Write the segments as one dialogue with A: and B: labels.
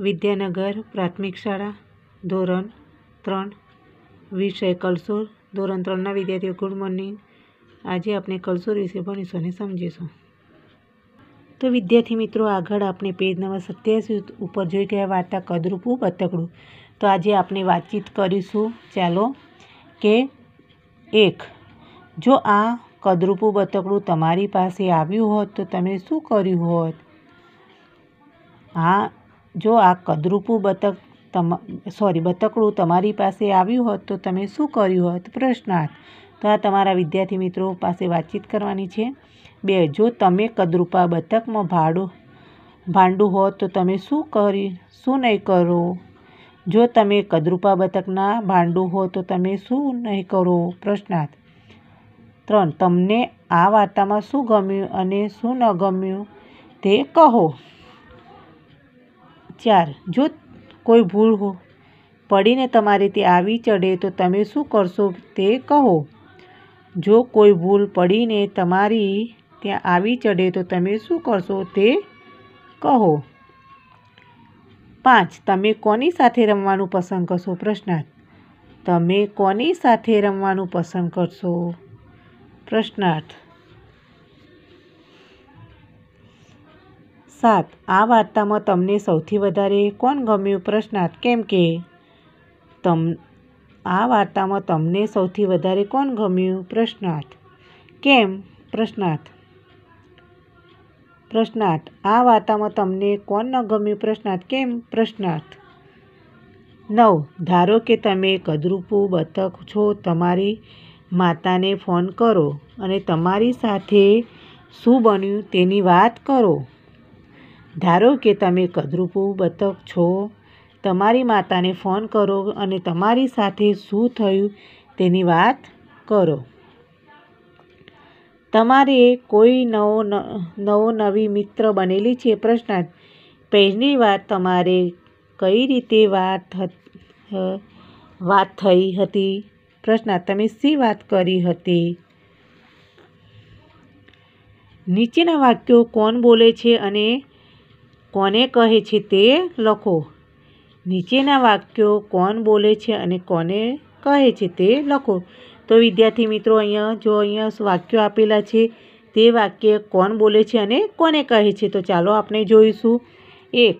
A: વિદ્યાનગર પ્રાથમિક શાળા ધોરણ ત્રણ વિષય કલસુર ધોરણ ત્રણના વિદ્યાર્થીઓ ગુડ મોર્નિંગ આજે આપણે કલસુર વિશે ભણીશું અને સમજીશું તો વિદ્યાર્થી મિત્રો આગળ આપણે પેજ નંબર સત્યાસી ઉપર જોઈ ગયા વાર્તા કદરૂપું બતકડું તો આજે આપણે વાતચીત કરીશું ચાલો કે એક જો આ કદરૂપું બતકડું તમારી પાસે આવ્યું હોત તો તમે શું કર્યું હોત હા જો આ કદરૂપું બતક તમ સોરી બતકડું તમારી પાસે આવ્યું હોત તો તમે શું કર્યું હોત પ્રશ્નાર્થ તો આ તમારા વિદ્યાર્થી મિત્રો પાસે વાતચીત કરવાની છે બે જો તમે કદરૂપા બતકમાં ભાડું ભાંડું હોત તો તમે શું કરી શું નહીં કરો જો તમે કદરૂપા બતકના ભાંડું હો તો તમે શું નહીં કરો પ્રશ્નાર્થ ત્રણ તમને આ વાર્તામાં શું ગમ્યું અને શું ન ગમ્યું તે કહો ચાર જો કોઈ ભૂલ હો પડીને તમારે તે આવી ચડે તો તમે શું કરશો તે કહો જો કોઈ ભૂલ પડીને તમારી ત્યાં આવી ચડે તો તમે શું કરશો તે કહો પાંચ તમે કોની સાથે રમવાનું પસંદ કરશો પ્રશ્નાર્થ તમે કોની સાથે રમવાનું પસંદ કરશો પ્રશ્નાર્થ સાત આ વાર્તામાં તમને સૌથી વધારે કોણ ગમ્યું પ્રશ્નાર્થ કેમ કે તમ આ વાર્તામાં તમને સૌથી વધારે કોણ ગમ્યું પ્રશ્નાર્થ કેમ પ્રશ્નાર્થ પ્રશ્નાર્થ આ વાર્તામાં તમને કોણ ન ગમ્યું પ્રશ્નાર્થ કેમ પ્રશ્નાર્થ નવ ધારો કે તમે કદરૂપુ બતક છો તમારી માતાને ફોન કરો અને તમારી સાથે શું બન્યું તેની વાત કરો ધારો કે તમે કદરૂપું બતક છો તમારી માતાને ફોન કરો અને તમારી સાથે શું થયું તેની વાત કરો તમારે કોઈ નવો નવો નવી મિત્ર બનેલી છે પ્રશ્નાર્થ પહેલી વાત તમારે કઈ રીતે વાત વાત થઈ હતી પ્રશ્નાર્થ તમે શી વાત કરી હતી નીચેના વાક્યો કોણ બોલે છે અને કોને કહે છે તે લખો નીચેના વાક્યો કોણ બોલે છે અને કોને કહે છે તે લખો તો વિદ્યાર્થી મિત્રો અહીંયા જો અહીંયા વાક્યો આપેલા છે તે વાક્ય કોણ બોલે છે અને કોને કહે છે તો ચાલો આપણે જોઈશું એક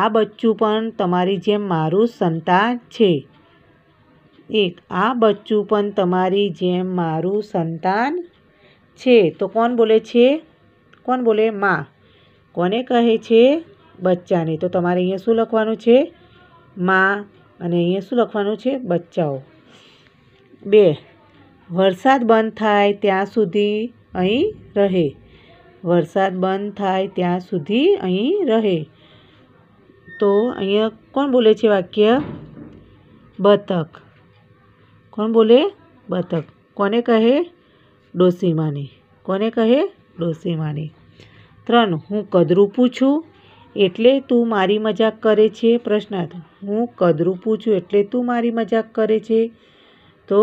A: આ બચ્ચું પણ તમારી જેમ મારું સંતાન છે એક આ બચ્ચું પણ તમારી જેમ મારું સંતાન છે તો કોણ બોલે છે કોણ બોલે માં કોને કહે છે બચ્ચાને તો તમારે અહીંયા શું લખવાનું છે મા અને અહીંયા શું લખવાનું છે બચ્ચાઓ બે વરસાદ બંધ થાય ત્યાં સુધી અહીં રહે વરસાદ બંધ થાય ત્યાં સુધી અહીં રહે તો અહીંયા કોણ બોલે છે વાક્ય બતક કોણ બોલે બતક કોને કહે ડોસીમાની કોને કહે ડોસીમાની ત્રણ હું કદરૂપું છું એટલે તું મારી મજાક કરે છે પ્રશ્નાર્થ હું કદરૂપું છું એટલે તું મારી મજાક કરે છે તો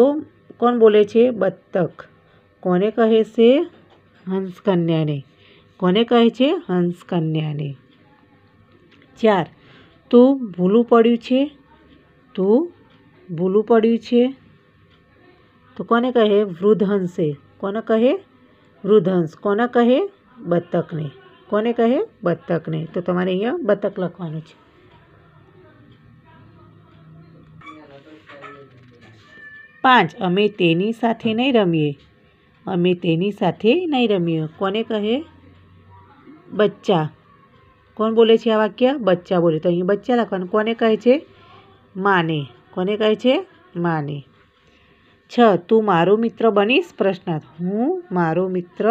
A: કોણ બોલે છે બત્તક કોને કહે છે હંસકન્યાને કોને કહે છે હંસકન્યાને ચાર તું ભૂલું પડ્યું છે તું ભૂલું પડ્યું છે તો કોને કહે વૃદ્ધ હંસે કોને કહે વૃદ્ધ હંસ કોને કહે બતકને કોને કહે બતકને તો તમારે અહીંયા બતક લખવાનું છે પાંચ અમે તેની સાથે નહીં રમીએ અમે તેની સાથે નહીં રમીએ કોને કહે બચ્ચા કોણ બોલે છે આ વાક્ય બચ્ચા બોલે તો અહીં બચ્ચા લખવાનું કોને કહે છે માને કોને કહે છે માને છ તું મારો મિત્ર બનીશ પ્રશ્નાર્થ હું મારો મિત્ર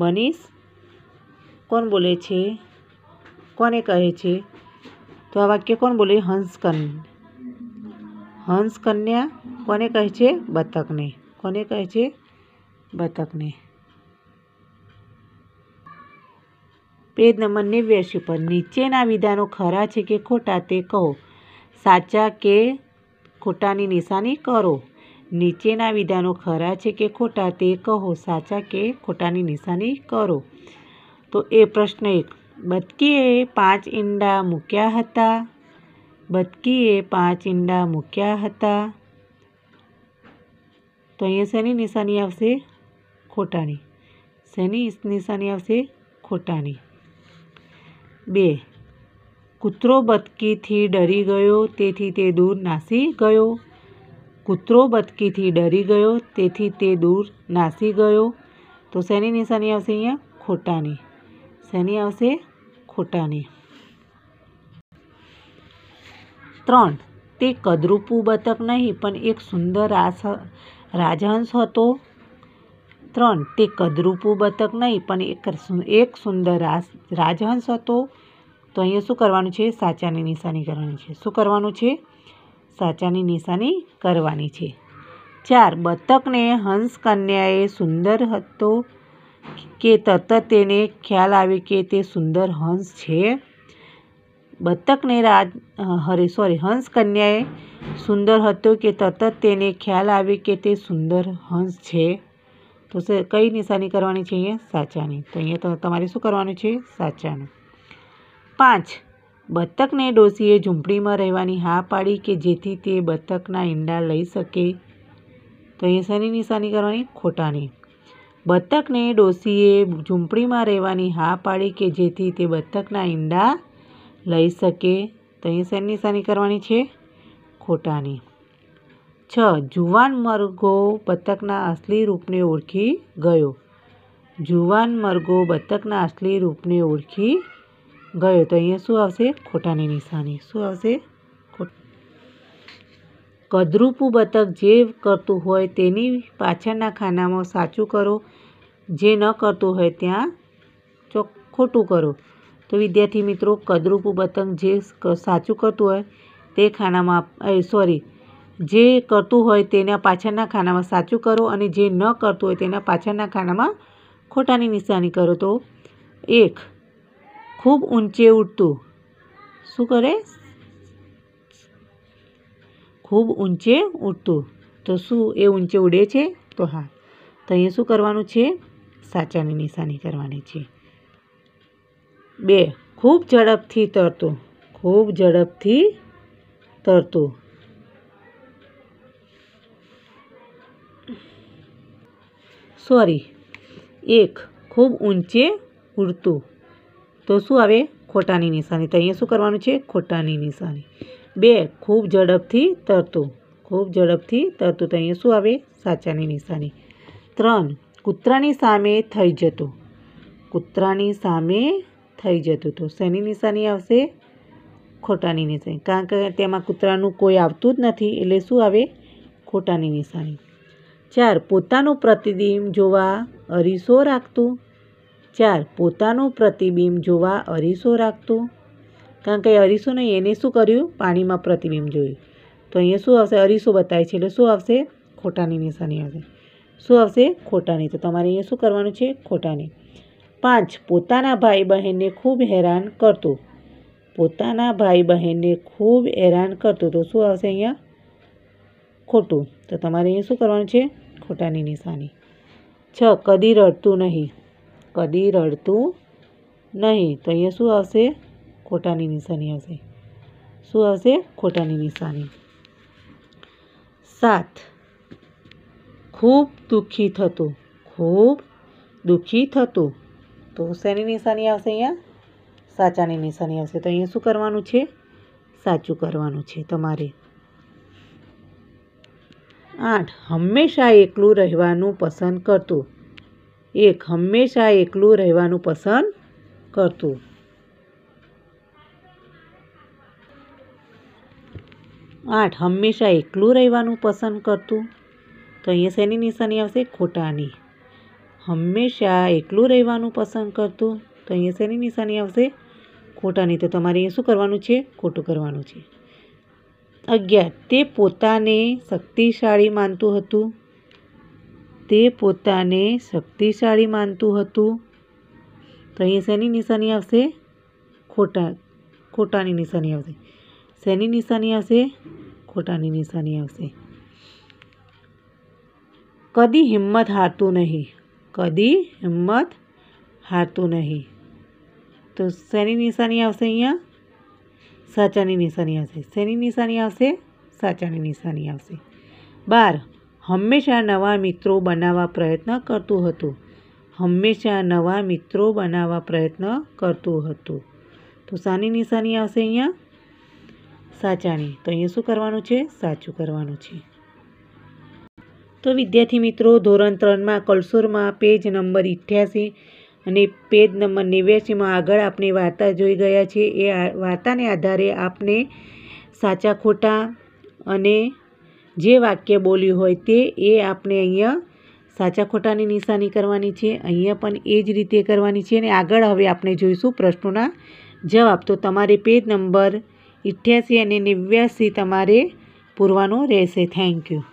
A: બનીશ કોણ બોલે છે કોને કહે છે તો આ વાક્ય કોણ બોલે હંસકન હંસકન્યા કોને કહે છે બતકને કોને કહે છે બતકને પેજ નંબર નેવ્યાસી પર નીચેના વિધાનો ખરા છે કે ખોટા તે કહો સાચા કે ખોટાની નિશાની કરો નીચેના વિધાનો ખરા છે કે ખોટા તે કહો સાચા કે ખોટાની નિશાની કરો तो ए प्रश्न एक बतकीए पांच ईंडा मुक्या था बतकीए पांच ईंडा मुक्या था तो अँ शनि निशानी खोटा शनि निशानी खोटा बे कूतरो बतकी थी डरी गयो तेथी ते दूर नासी गयो कूतरो बतकी थी डरी गयो तेथी ते दूर नासी गयो तो शेनी निशानी आँ खोटा नहीं શેની આવશે ખોટાની ત્રણ તે કદરૂપું બતક નહીં પણ એક સુંદર રાજહંસ હતો ત્રણ તે કદરૂપું બતક નહીં પણ એક એક સુંદર રાસ રાજહંસ હતો તો અહીંયા શું કરવાનું છે સાચાની નિશાની કરવાની છે શું કરવાનું છે સાચાની નિશાની કરવાની છે ચાર બતકને હંસ કન્યાએ સુંદર હતો કે તરત તેને ખ્યાલ આવે કે તે સુંદર હંસ છે બતકને રાજ હરે સોરી હંસ કન્યાએ સુંદર હતો કે તરત તેને ખ્યાલ આવે કે તે સુંદર હંસ છે તો કઈ નિશાની કરવાની છે અહીંયા સાચાની તો અહીંયા તમારે શું કરવાનું છે સાચાનું પાંચ બતકને ડોસીએ ઝૂંપડીમાં રહેવાની હા પાડી કે જેથી તે બતકના ઈંડા લઈ શકે તો અહીંયા શેની નિશાની કરવાની ખોટાની બતકને ડોસીએ ઝૂંપડીમાં રહેવાની હા પાડી કે જેથી તે બતકના ઈંડા લઈ શકે તો અહીં શેની નિશાની કરવાની છે ખોટાની છ જુવાન મરઘો બતકના અસલી રૂપને ઓળખી ગયો જુવાન મરઘો બતકના અસલી રૂપને ઓળખી ગયો તો અહીંયા શું આવશે ખોટાની નિશાની શું આવશે કદરૂપું બતક જે કરતું હોય તેની પાછળના ખાનામાં સાચું કરો જે ન કરતું હોય ત્યાં ચો ખોટું કરો તો વિદ્યાર્થી મિત્રો કદરૂપું બતક જે સાચું કરતું હોય તે ખાનામાં સોરી જે કરતું હોય તેના પાછળના ખાનામાં સાચું કરો અને જે ન કરતું હોય તેના પાછળના ખાનામાં ખોટાની નિશાની કરો તો એક ખૂબ ઊંચે ઉઠતું શું કરે ખૂબ ઊંચે ઉડતું તો શું એ ઊંચે ઉડે છે તો હા તો અહીંયા શું કરવાનું છે સાચાની નિશાની કરવાની છે બે ખૂબ ઝડપથી તરતું ખૂબ ઝડપથી તરતું સોરી એક ખૂબ ઊંચે ઉડતું તો શું આવે ખોટાની નિશાની તો અહીંયા શું કરવાનું છે ખોટાની નિશાની બે ખૂબ ઝડપથી તરતું ખૂબ ઝડપથી તરતું તો અહીંયા શું આવે સાચાની નિશાની ત્રણ કૂતરાની સામે થઈ જતું કૂતરાની સામે થઈ જતું તો શેની નિશાની આવશે ખોટાની નિશાની કારણ કે તેમાં કૂતરાનું કોઈ આવતું જ નથી એટલે શું આવે ખોટાની નિશાની ચાર પોતાનું પ્રતિબિંબ જોવા અરીસો રાખતું ચાર પોતાનું પ્રતિબિંબ જોવા અરીસો રાખતું કારણ કે અરીસું નહીં એને શું કર્યું પાણીમાં પ્રતિબિંબ જોયું તો અહીંયા શું આવશે અરીસું બતાવે છે એટલે શું આવશે ખોટાની નિશાની આવશે શું આવશે ખોટાની તો તમારે અહીંયા શું કરવાનું છે ખોટાની પાંચ પોતાના ભાઈ બહેનને ખૂબ હેરાન કરતું પોતાના ભાઈ બહેનને ખૂબ હેરાન કરતું તો શું આવશે અહીંયા ખોટું તો તમારે અહીંયા શું કરવાનું છે ખોટાની નિશાની છ કદી રડતું નહીં કદી રડતું નહીં તો અહીંયા શું આવશે ખોટાની નિશાની આવશે શું આવશે ખોટાની નિશાની સાત ખૂબ દુઃખી થતું ખૂબ દુઃખી થતું તો શેની નિશાની આવશે અહીંયા સાચાની નિશાની આવશે તો અહીંયા શું કરવાનું છે સાચું કરવાનું છે તમારે આઠ હંમેશા એકલું રહેવાનું પસંદ કરતું એક હંમેશા એકલું રહેવાનું પસંદ કરતું આઠ હંમેશા એકલું રહેવાનું પસંદ કરતું તો અહીંયા શેની નિશાની આવશે ખોટાની હંમેશા એકલું રહેવાનું પસંદ કરતું તો અહીંયા શેની નિશાની આવશે ખોટાની તો તમારે અહીંયા શું કરવાનું છે ખોટું કરવાનું છે અગિયાર તે પોતાને શક્તિશાળી માનતું હતું તે પોતાને શક્તિશાળી માનતું હતું તો અહીં શેની નિશાની આવશે ખોટા ખોટાની નિશાની આવશે શેની નિશાની આવશે ખોટાની નિશાની આવશે કદી હિંમત હારતું નહીં કદી હિંમત હારતું નહીં તો શેની નિશાની આવશે અહીંયા સાચાની નિશાની આવશે શેની નિશાની આવશે સાચાની નિશાની આવશે બાર હંમેશા નવા મિત્રો બનાવવા પ્રયત્ન કરતું હતું હંમેશા નવા મિત્રો બનાવવા પ્રયત્ન કરતું હતું તો શાની નિશાની આવશે અહીંયા સાચાની તો અહીંયા શું કરવાનું છે સાચું કરવાનું છે તો વિદ્યાર્થી મિત્રો ધોરણ ત્રણમાં કલસુરમાં પેજ નંબર ઇઠ્યાસી અને પેજ નંબર નેવ્યાસીમાં આગળ આપણે વાર્તા જોઈ ગયા છે એ વાર્તાને આધારે આપણે સાચા ખોટા અને જે વાક્ય બોલ્યું હોય તે એ આપણે અહીંયા સાચા ખોટાની નિશાની કરવાની છે અહીંયા પણ એ જ રીતે કરવાની છે અને આગળ હવે આપણે જોઈશું પ્રશ્નોના જવાબ તો તમારે પેજ નંબર ઇઠ્યાસી અને નેવ્યાસી તમારે પૂરવાનું રહેશે થેન્ક યુ